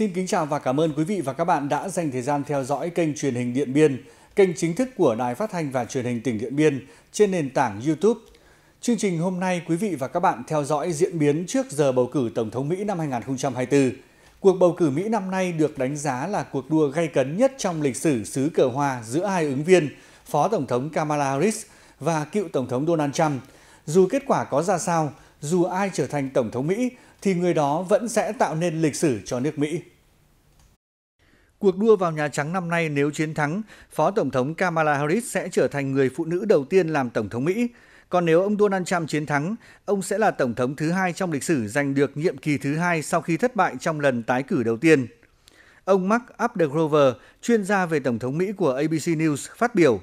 Xin kính chào và cảm ơn quý vị và các bạn đã dành thời gian theo dõi kênh truyền hình Điện Biên, kênh chính thức của Đài Phát thanh và Truyền hình tỉnh Điện Biên trên nền tảng YouTube. Chương trình hôm nay quý vị và các bạn theo dõi diễn biến trước giờ bầu cử Tổng thống Mỹ năm 2024. Cuộc bầu cử Mỹ năm nay được đánh giá là cuộc đua gay cấn nhất trong lịch sử xứ cờ hoa giữa hai ứng viên, Phó Tổng thống Kamala Harris và cựu Tổng thống Donald Trump. Dù kết quả có ra sao, dù ai trở thành Tổng thống Mỹ thì người đó vẫn sẽ tạo nên lịch sử cho nước Mỹ. Cuộc đua vào Nhà Trắng năm nay nếu chiến thắng, Phó Tổng thống Kamala Harris sẽ trở thành người phụ nữ đầu tiên làm Tổng thống Mỹ. Còn nếu ông Donald Trump chiến thắng, ông sẽ là Tổng thống thứ hai trong lịch sử giành được nhiệm kỳ thứ hai sau khi thất bại trong lần tái cử đầu tiên. Ông Mark Updegrover, chuyên gia về Tổng thống Mỹ của ABC News, phát biểu,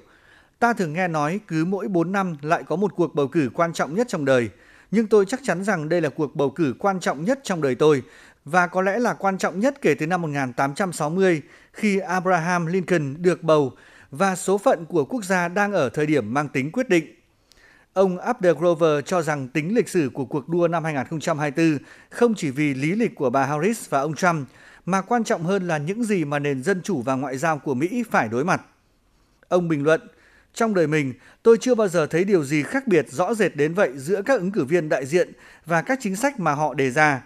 Ta thường nghe nói cứ mỗi 4 năm lại có một cuộc bầu cử quan trọng nhất trong đời. Nhưng tôi chắc chắn rằng đây là cuộc bầu cử quan trọng nhất trong đời tôi và có lẽ là quan trọng nhất kể từ năm 1860 khi Abraham Lincoln được bầu và số phận của quốc gia đang ở thời điểm mang tính quyết định. Ông Abner Grover cho rằng tính lịch sử của cuộc đua năm 2024 không chỉ vì lý lịch của bà Harris và ông Trump, mà quan trọng hơn là những gì mà nền dân chủ và ngoại giao của Mỹ phải đối mặt. Ông bình luận, trong đời mình, tôi chưa bao giờ thấy điều gì khác biệt rõ rệt đến vậy giữa các ứng cử viên đại diện và các chính sách mà họ đề ra.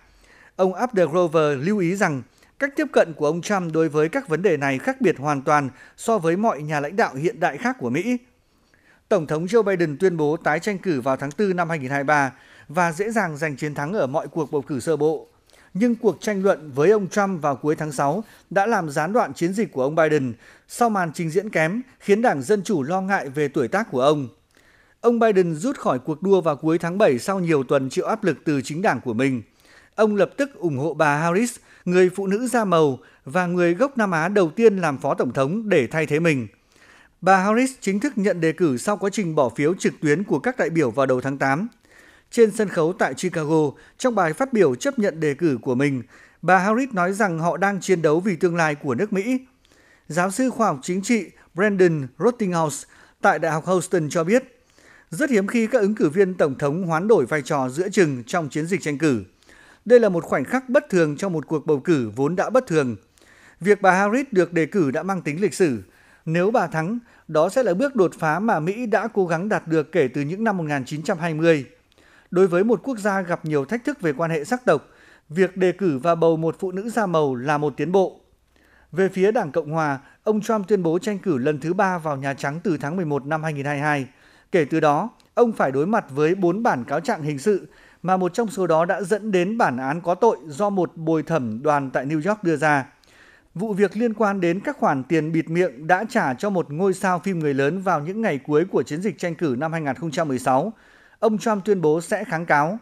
Ông Abdegrover lưu ý rằng cách tiếp cận của ông Trump đối với các vấn đề này khác biệt hoàn toàn so với mọi nhà lãnh đạo hiện đại khác của Mỹ. Tổng thống Joe Biden tuyên bố tái tranh cử vào tháng 4 năm 2023 và dễ dàng giành chiến thắng ở mọi cuộc bầu cử sơ bộ. Nhưng cuộc tranh luận với ông Trump vào cuối tháng 6 đã làm gián đoạn chiến dịch của ông Biden sau màn trình diễn kém khiến Đảng Dân Chủ lo ngại về tuổi tác của ông. Ông Biden rút khỏi cuộc đua vào cuối tháng 7 sau nhiều tuần chịu áp lực từ chính đảng của mình. Ông lập tức ủng hộ bà Harris, người phụ nữ da màu và người gốc Nam Á đầu tiên làm phó tổng thống để thay thế mình. Bà Harris chính thức nhận đề cử sau quá trình bỏ phiếu trực tuyến của các đại biểu vào đầu tháng 8. Trên sân khấu tại Chicago, trong bài phát biểu chấp nhận đề cử của mình, bà Harris nói rằng họ đang chiến đấu vì tương lai của nước Mỹ. Giáo sư khoa học chính trị Brandon Rottinghouse tại Đại học Houston cho biết, rất hiếm khi các ứng cử viên tổng thống hoán đổi vai trò giữa chừng trong chiến dịch tranh cử. Đây là một khoảnh khắc bất thường trong một cuộc bầu cử vốn đã bất thường. Việc bà Harris được đề cử đã mang tính lịch sử. Nếu bà thắng, đó sẽ là bước đột phá mà Mỹ đã cố gắng đạt được kể từ những năm 1920. Đối với một quốc gia gặp nhiều thách thức về quan hệ sắc tộc, việc đề cử và bầu một phụ nữ da màu là một tiến bộ. Về phía Đảng Cộng Hòa, ông Trump tuyên bố tranh cử lần thứ ba vào Nhà Trắng từ tháng 11 năm 2022. Kể từ đó, ông phải đối mặt với bốn bản cáo trạng hình sự mà một trong số đó đã dẫn đến bản án có tội do một bồi thẩm đoàn tại New York đưa ra. Vụ việc liên quan đến các khoản tiền bịt miệng đã trả cho một ngôi sao phim người lớn vào những ngày cuối của chiến dịch tranh cử năm 2016. Ông Trump tuyên bố sẽ kháng cáo.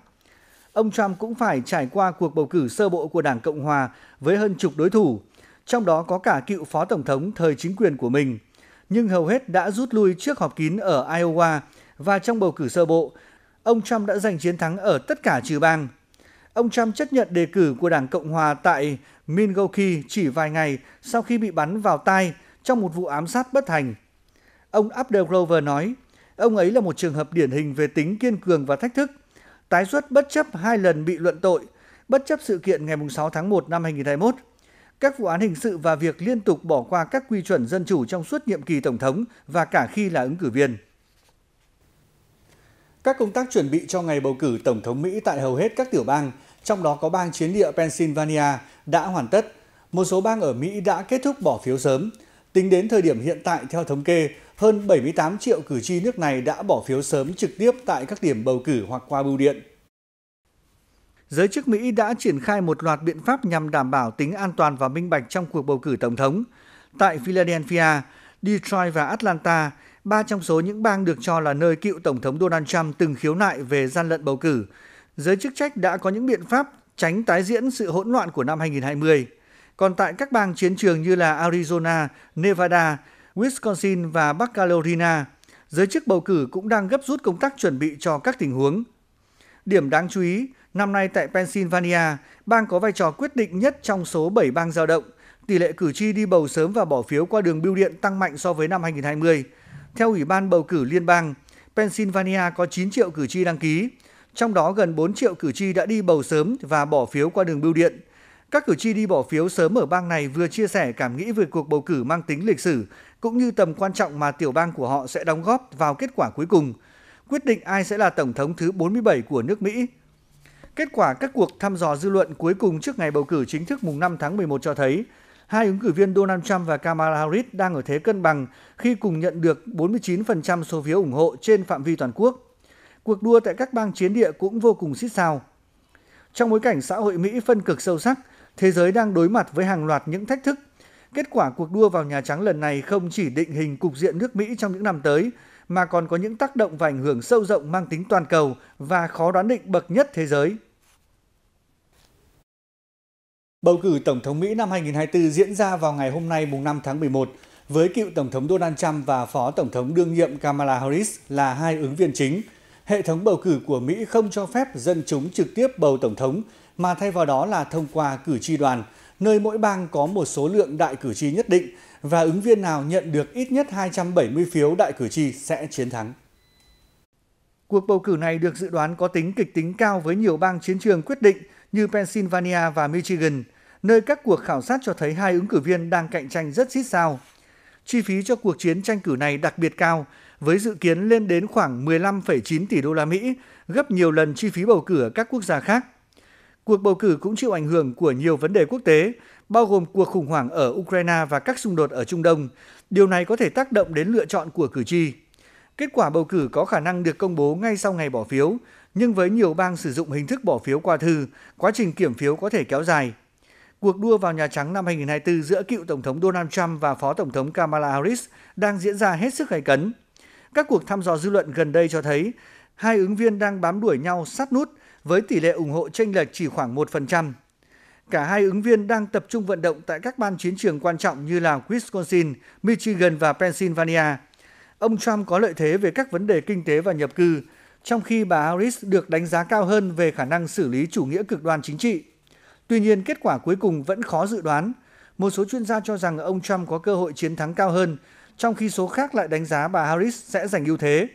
Ông Trump cũng phải trải qua cuộc bầu cử sơ bộ của Đảng Cộng hòa với hơn chục đối thủ, trong đó có cả cựu phó tổng thống thời chính quyền của mình. Nhưng hầu hết đã rút lui trước họp kín ở Iowa và trong bầu cử sơ bộ ông Trump đã giành chiến thắng ở tất cả trừ bang. Ông Trump chấp nhận đề cử của Đảng Cộng Hòa tại Milwaukee chỉ vài ngày sau khi bị bắn vào tai trong một vụ ám sát bất thành. Ông Abdel Grover nói, ông ấy là một trường hợp điển hình về tính kiên cường và thách thức, tái xuất bất chấp hai lần bị luận tội, bất chấp sự kiện ngày 6 tháng 1 năm 2021. Các vụ án hình sự và việc liên tục bỏ qua các quy chuẩn dân chủ trong suốt nhiệm kỳ Tổng thống và cả khi là ứng cử viên. Các công tác chuẩn bị cho ngày bầu cử Tổng thống Mỹ tại hầu hết các tiểu bang, trong đó có bang chiến địa Pennsylvania, đã hoàn tất. Một số bang ở Mỹ đã kết thúc bỏ phiếu sớm. Tính đến thời điểm hiện tại, theo thống kê, hơn 78 triệu cử tri nước này đã bỏ phiếu sớm trực tiếp tại các điểm bầu cử hoặc qua bưu điện. Giới chức Mỹ đã triển khai một loạt biện pháp nhằm đảm bảo tính an toàn và minh bạch trong cuộc bầu cử Tổng thống. Tại Philadelphia, Detroit và Atlanta, ba trong số những bang được cho là nơi cựu Tổng thống Donald Trump từng khiếu nại về gian lận bầu cử. Giới chức trách đã có những biện pháp tránh tái diễn sự hỗn loạn của năm 2020. Còn tại các bang chiến trường như là Arizona, Nevada, Wisconsin và Bắc Carolina, giới chức bầu cử cũng đang gấp rút công tác chuẩn bị cho các tình huống. Điểm đáng chú ý, năm nay tại Pennsylvania, bang có vai trò quyết định nhất trong số 7 bang dao động. Tỷ lệ cử tri đi bầu sớm và bỏ phiếu qua đường bưu điện tăng mạnh so với năm 2020. Theo Ủy ban Bầu cử Liên bang, Pennsylvania có 9 triệu cử tri đăng ký, trong đó gần 4 triệu cử tri đã đi bầu sớm và bỏ phiếu qua đường bưu điện. Các cử tri đi bỏ phiếu sớm ở bang này vừa chia sẻ cảm nghĩ về cuộc bầu cử mang tính lịch sử, cũng như tầm quan trọng mà tiểu bang của họ sẽ đóng góp vào kết quả cuối cùng, quyết định ai sẽ là Tổng thống thứ 47 của nước Mỹ. Kết quả các cuộc thăm dò dư luận cuối cùng trước ngày bầu cử chính thức mùng 5 tháng 11 cho thấy hai ứng cử viên Donald Trump và Kamala Harris đang ở thế cân bằng khi cùng nhận được 49% số phiếu ủng hộ trên phạm vi toàn quốc. Cuộc đua tại các bang chiến địa cũng vô cùng xít sao. Trong bối cảnh xã hội Mỹ phân cực sâu sắc, thế giới đang đối mặt với hàng loạt những thách thức. Kết quả cuộc đua vào Nhà Trắng lần này không chỉ định hình cục diện nước Mỹ trong những năm tới, mà còn có những tác động và ảnh hưởng sâu rộng mang tính toàn cầu và khó đoán định bậc nhất thế giới. Bầu cử Tổng thống Mỹ năm 2024 diễn ra vào ngày hôm nay mùng 5 tháng 11 với cựu Tổng thống Donald Trump và Phó Tổng thống đương nhiệm Kamala Harris là hai ứng viên chính. Hệ thống bầu cử của Mỹ không cho phép dân chúng trực tiếp bầu Tổng thống mà thay vào đó là thông qua cử tri đoàn, nơi mỗi bang có một số lượng đại cử tri nhất định và ứng viên nào nhận được ít nhất 270 phiếu đại cử tri sẽ chiến thắng. Cuộc bầu cử này được dự đoán có tính kịch tính cao với nhiều bang chiến trường quyết định như Pennsylvania và Michigan, nơi các cuộc khảo sát cho thấy hai ứng cử viên đang cạnh tranh rất xít sao. Chi phí cho cuộc chiến tranh cử này đặc biệt cao, với dự kiến lên đến khoảng 15,9 tỷ đô la Mỹ, gấp nhiều lần chi phí bầu cử ở các quốc gia khác. Cuộc bầu cử cũng chịu ảnh hưởng của nhiều vấn đề quốc tế, bao gồm cuộc khủng hoảng ở Ukraine và các xung đột ở Trung Đông. Điều này có thể tác động đến lựa chọn của cử tri. Kết quả bầu cử có khả năng được công bố ngay sau ngày bỏ phiếu, nhưng với nhiều bang sử dụng hình thức bỏ phiếu qua thư, quá trình kiểm phiếu có thể kéo dài. Cuộc đua vào Nhà Trắng năm 2024 giữa cựu Tổng thống Donald Trump và Phó Tổng thống Kamala Harris đang diễn ra hết sức gay cấn. Các cuộc thăm dò dư luận gần đây cho thấy hai ứng viên đang bám đuổi nhau sát nút với tỷ lệ ủng hộ chênh lệch chỉ khoảng 1%. Cả hai ứng viên đang tập trung vận động tại các ban chiến trường quan trọng như là Wisconsin, Michigan và Pennsylvania – ông Trump có lợi thế về các vấn đề kinh tế và nhập cư, trong khi bà Harris được đánh giá cao hơn về khả năng xử lý chủ nghĩa cực đoan chính trị. Tuy nhiên, kết quả cuối cùng vẫn khó dự đoán. Một số chuyên gia cho rằng ông Trump có cơ hội chiến thắng cao hơn, trong khi số khác lại đánh giá bà Harris sẽ giành ưu thế.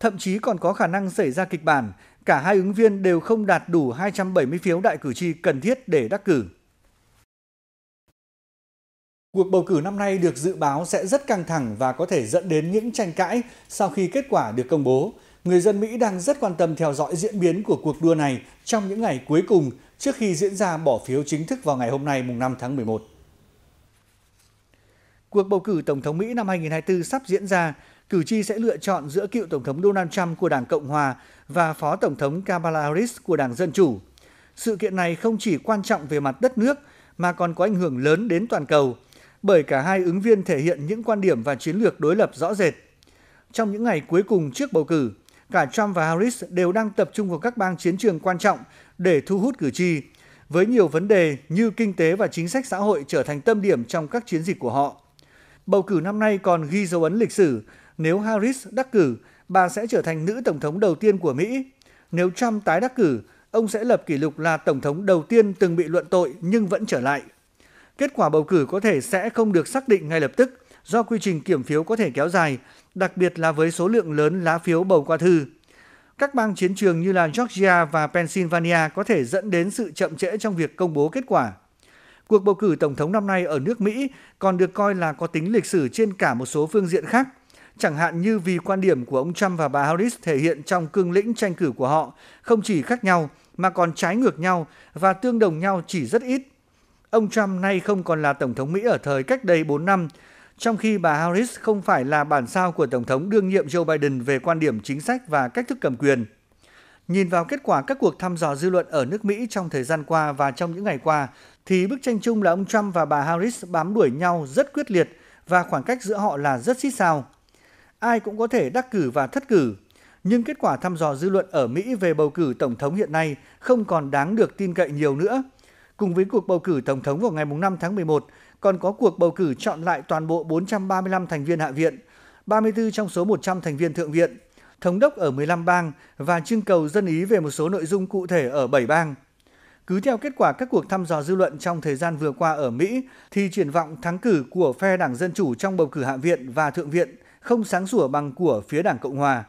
Thậm chí còn có khả năng xảy ra kịch bản, cả hai ứng viên đều không đạt đủ 270 phiếu đại cử tri cần thiết để đắc cử. Cuộc bầu cử năm nay được dự báo sẽ rất căng thẳng và có thể dẫn đến những tranh cãi sau khi kết quả được công bố. Người dân Mỹ đang rất quan tâm theo dõi diễn biến của cuộc đua này trong những ngày cuối cùng trước khi diễn ra bỏ phiếu chính thức vào ngày hôm nay mùng 5 tháng 11. Cuộc bầu cử Tổng thống Mỹ năm 2024 sắp diễn ra, cử tri sẽ lựa chọn giữa cựu Tổng thống Donald Trump của Đảng Cộng Hòa và Phó Tổng thống Kamala Harris của Đảng Dân Chủ. Sự kiện này không chỉ quan trọng về mặt đất nước mà còn có ảnh hưởng lớn đến toàn cầu – bởi cả hai ứng viên thể hiện những quan điểm và chiến lược đối lập rõ rệt. Trong những ngày cuối cùng trước bầu cử, cả Trump và Harris đều đang tập trung vào các bang chiến trường quan trọng để thu hút cử tri, với nhiều vấn đề như kinh tế và chính sách xã hội trở thành tâm điểm trong các chiến dịch của họ. Bầu cử năm nay còn ghi dấu ấn lịch sử, nếu Harris đắc cử, bà sẽ trở thành nữ tổng thống đầu tiên của Mỹ. Nếu Trump tái đắc cử, ông sẽ lập kỷ lục là tổng thống đầu tiên từng bị luận tội nhưng vẫn trở lại. Kết quả bầu cử có thể sẽ không được xác định ngay lập tức do quy trình kiểm phiếu có thể kéo dài, đặc biệt là với số lượng lớn lá phiếu bầu qua thư. Các bang chiến trường như là Georgia và Pennsylvania có thể dẫn đến sự chậm trễ trong việc công bố kết quả. Cuộc bầu cử tổng thống năm nay ở nước Mỹ còn được coi là có tính lịch sử trên cả một số phương diện khác, chẳng hạn như vì quan điểm của ông Trump và bà Harris thể hiện trong cương lĩnh tranh cử của họ không chỉ khác nhau mà còn trái ngược nhau và tương đồng nhau chỉ rất ít – Ông Trump nay không còn là Tổng thống Mỹ ở thời cách đây 4 năm, trong khi bà Harris không phải là bản sao của Tổng thống đương nhiệm Joe Biden về quan điểm chính sách và cách thức cầm quyền. Nhìn vào kết quả các cuộc thăm dò dư luận ở nước Mỹ trong thời gian qua và trong những ngày qua, thì bức tranh chung là ông Trump và bà Harris bám đuổi nhau rất quyết liệt và khoảng cách giữa họ là rất xích sao. Ai cũng có thể đắc cử và thất cử, nhưng kết quả thăm dò dư luận ở Mỹ về bầu cử tổng thống hiện nay không còn đáng được tin cậy nhiều nữa – Cùng với cuộc bầu cử Tổng thống vào ngày 5 tháng 11, còn có cuộc bầu cử chọn lại toàn bộ 435 thành viên Hạ viện, 34 trong số 100 thành viên Thượng viện, thống đốc ở 15 bang và trưng cầu dân ý về một số nội dung cụ thể ở 7 bang. Cứ theo kết quả các cuộc thăm dò dư luận trong thời gian vừa qua ở Mỹ, thì triển vọng thắng cử của phe Đảng Dân Chủ trong bầu cử Hạ viện và Thượng viện không sáng sủa bằng của phía Đảng Cộng Hòa.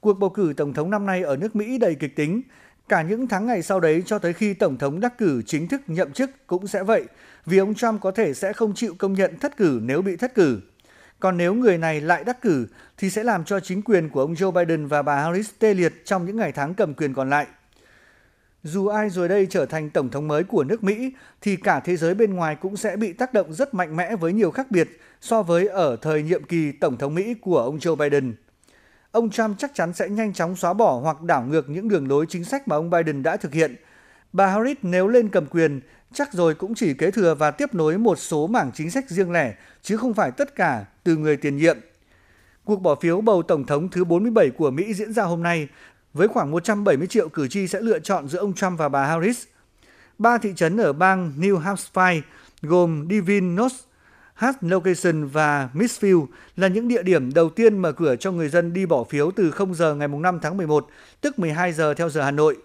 Cuộc bầu cử Tổng thống năm nay ở nước Mỹ đầy kịch tính, Cả những tháng ngày sau đấy cho tới khi Tổng thống đắc cử chính thức nhậm chức cũng sẽ vậy, vì ông Trump có thể sẽ không chịu công nhận thất cử nếu bị thất cử. Còn nếu người này lại đắc cử thì sẽ làm cho chính quyền của ông Joe Biden và bà Harris tê liệt trong những ngày tháng cầm quyền còn lại. Dù ai rồi đây trở thành tổng thống mới của nước Mỹ thì cả thế giới bên ngoài cũng sẽ bị tác động rất mạnh mẽ với nhiều khác biệt so với ở thời nhiệm kỳ tổng thống Mỹ của ông Joe Biden ông Trump chắc chắn sẽ nhanh chóng xóa bỏ hoặc đảo ngược những đường lối chính sách mà ông Biden đã thực hiện. Bà Harris nếu lên cầm quyền, chắc rồi cũng chỉ kế thừa và tiếp nối một số mảng chính sách riêng lẻ, chứ không phải tất cả từ người tiền nhiệm. Cuộc bỏ phiếu bầu Tổng thống thứ 47 của Mỹ diễn ra hôm nay, với khoảng 170 triệu cử tri sẽ lựa chọn giữa ông Trump và bà Harris. Ba thị trấn ở bang New Hampshire gồm Divinox, H Location và Missfield là những địa điểm đầu tiên mở cửa cho người dân đi bỏ phiếu từ 0 giờ ngày 5 tháng 11, tức 12 giờ theo giờ Hà Nội.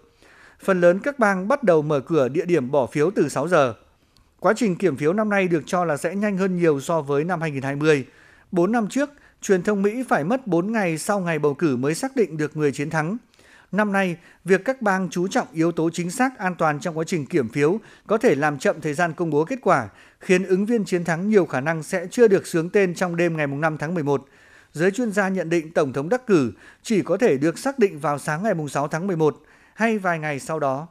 Phần lớn các bang bắt đầu mở cửa địa điểm bỏ phiếu từ 6 giờ. Quá trình kiểm phiếu năm nay được cho là sẽ nhanh hơn nhiều so với năm 2020. 4 năm trước, truyền thông Mỹ phải mất 4 ngày sau ngày bầu cử mới xác định được người chiến thắng – Năm nay, việc các bang chú trọng yếu tố chính xác an toàn trong quá trình kiểm phiếu có thể làm chậm thời gian công bố kết quả, khiến ứng viên chiến thắng nhiều khả năng sẽ chưa được sướng tên trong đêm ngày 5 tháng 11. Giới chuyên gia nhận định Tổng thống đắc cử chỉ có thể được xác định vào sáng ngày 6 tháng 11 hay vài ngày sau đó.